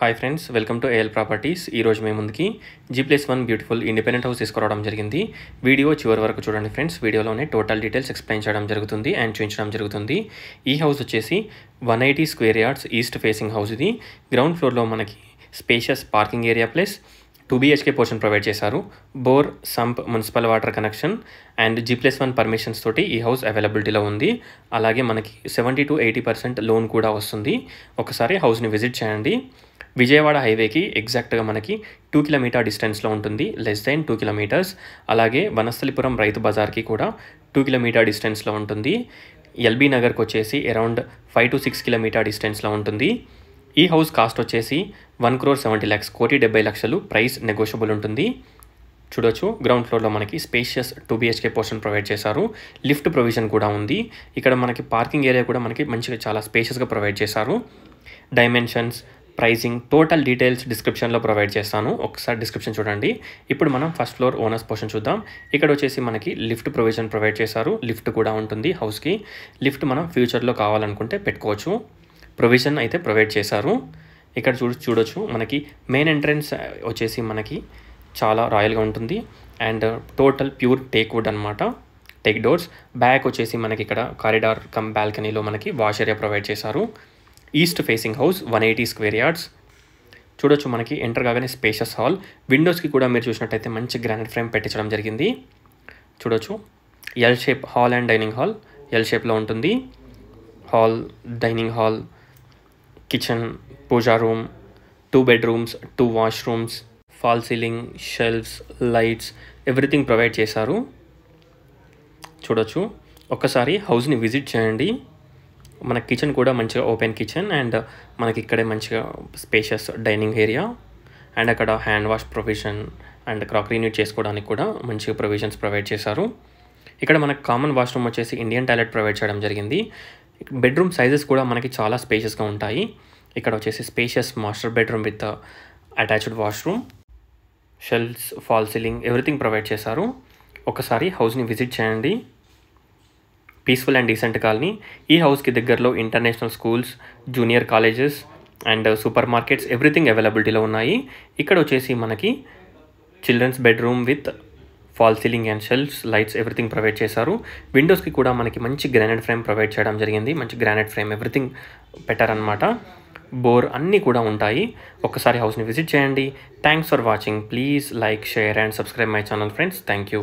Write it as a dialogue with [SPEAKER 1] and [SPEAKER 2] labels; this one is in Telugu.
[SPEAKER 1] hi friends welcome to AL properties ఈరోజు మేము ముందుకి G plus one beautiful independent house తీసుకురావడం జరిగింది వీడియో చివరి వరకు చూడండి ఫ్రెండ్స్ వీడియోలోనే టోటల్ డీటెయిల్స్ ఎక్స్ప్లెయిన్ చేయడం జరుగుతుంది అండ్ చూపించడం జరుగుతుంది ఈ హౌస్ వచ్చేసి one eighty square yards east facing house ఇది గ్రౌండ్ ఫ్లోర్లో మనకి spacious parking area plus two BHK portion provide చేశారు bore sump municipal water connection and G plus one permissions తోటి ఈ హౌస్ అవైలబిలిటీలో ఉంది అలాగే మనకి seventy to eighty percent loan కూడా వస్తుంది ఒకసారి హౌస్ని విజిట్ చేయండి విజయవాడ హైవేకి ఎగ్జాక్ట్గా మనకి టూ కిలోమీటర్ డిస్టెన్స్లో ఉంటుంది లెస్ దెన్ టూ కిలోమీటర్స్ అలాగే వనస్థలిపురం రైతు బజార్కి కూడా టూ కిలోమీటర్ డిస్టెన్స్లో ఉంటుంది ఎల్బీ నగర్కి వచ్చేసి around five to six kilometer డిస్టెన్స్లో ఉంటుంది ఈ హౌస్ కాస్ట్ వచ్చేసి వన్ క్రోర్ సెవెంటీ ల్యాక్స్ కోటి డెబ్బై లక్షలు ప్రైస్ నెగోషియబుల్ ఉంటుంది చూడొచ్చు గ్రౌండ్ ఫ్లోర్లో మనకి spacious two BHK portion provide చేశారు లిఫ్ట్ ప్రొవిజన్ కూడా ఉంది ఇక్కడ మనకి పార్కింగ్ ఏరియా కూడా మనకి మంచిగా చాలా స్పేషియస్గా ప్రొవైడ్ చేశారు డైమెన్షన్స్ ప్రైసింగ్ టోటల్ డీటెయిల్స్ డిస్క్రిప్షన్లో ప్రొవైడ్ చేస్తాను ఒకసారి డిస్క్రిప్షన్ చూడండి ఇప్పుడు మనం ఫస్ట్ ఫ్లోర్ ఓనర్స్ పోర్షన్ చూద్దాం ఇక్కడ వచ్చేసి మనకి లిఫ్ట్ ప్రొవిజన్ ప్రొవైడ్ చేశారు లిఫ్ట్ కూడా ఉంటుంది హౌస్కి లిఫ్ట్ మనం ఫ్యూచర్లో కావాలనుకుంటే పెట్టుకోవచ్చు ప్రొవిజన్ అయితే ప్రొవైడ్ చేశారు ఇక్కడ చూ చూడొచ్చు మనకి మెయిన్ ఎంట్రన్స్ uh, వచ్చేసి మనకి చాలా రాయల్గా ఉంటుంది and total pure teak wood అనమాట టేక్ డోర్స్ బ్యాక్ వచ్చేసి మనకి ఇక్కడ కారిడార్ కమ్ బాల్కనీలో మనకి వాష్ ఏరియా ప్రొవైడ్ చేశారు east facing house one eighty square yards చూడొచ్చు మనకి ఎంటర్ కాగానే స్పేషియస్ హాల్ విండోస్కి కూడా మీరు చూసినట్టయితే మంచి గ్రానైట్ ఫ్రేమ్ పెట్టించడం జరిగింది చూడొచ్చు L shape hall and dining hall L షేప్లో ఉంటుంది hall dining hall kitchen pooja room two bedrooms two washrooms fall ceiling shelves lights everything provide చేశారు చూడొచ్చు ఒక్కసారి హౌస్ని విజిట్ చేయండి మన కిచెన్ కూడా మంచిగా ఓపెన్ కిచెన్ అండ్ మనకి ఇక్కడే మంచిగా స్పేషియస్ డైనింగ్ ఏరియా అండ్ అక్కడ hand wash provision and crockery use చేసుకోవడానికి కూడా మంచిగా ప్రొవిజన్స్ ప్రొవైడ్ చేశారు ఇక్కడ మనకు కామన్ వాష్రూమ్ వచ్చేసి ఇండియన్ టాయిలెట్ ప్రొవైడ్ చేయడం జరిగింది బెడ్రూమ్ సైజెస్ కూడా మనకి చాలా స్పేషియస్గా ఉంటాయి ఇక్కడ వచ్చేసి spacious master bedroom with attached washroom shelves fall ceiling everything provide చేశారు ఒకసారి హౌస్ని విజిట్ చేయండి పీస్ఫుల్ అండ్ డీసెంట్ కాలనీ ఈ హౌస్కి దగ్గరలో international schools junior colleges and super markets everything అవైలబిలిటీలో ఉన్నాయి ఇక్కడ వచ్చేసి మనకి children's bedroom with fall ceiling and shelves lights everything provide చేశారు విండోస్కి కూడా మనకి మంచి గ్రానైట్ ఫ్రేమ్ ప్రొవైడ్ చేయడం జరిగింది మంచి గ్రానైట్ ఫ్రేమ్ ఎవ్రీథింగ్ పెట్టారనమాట బోర్ అన్నీ కూడా ఉంటాయి ఒకసారి హౌస్ని విజిట్ చేయండి thanks for watching please like share and subscribe my channel friends thank you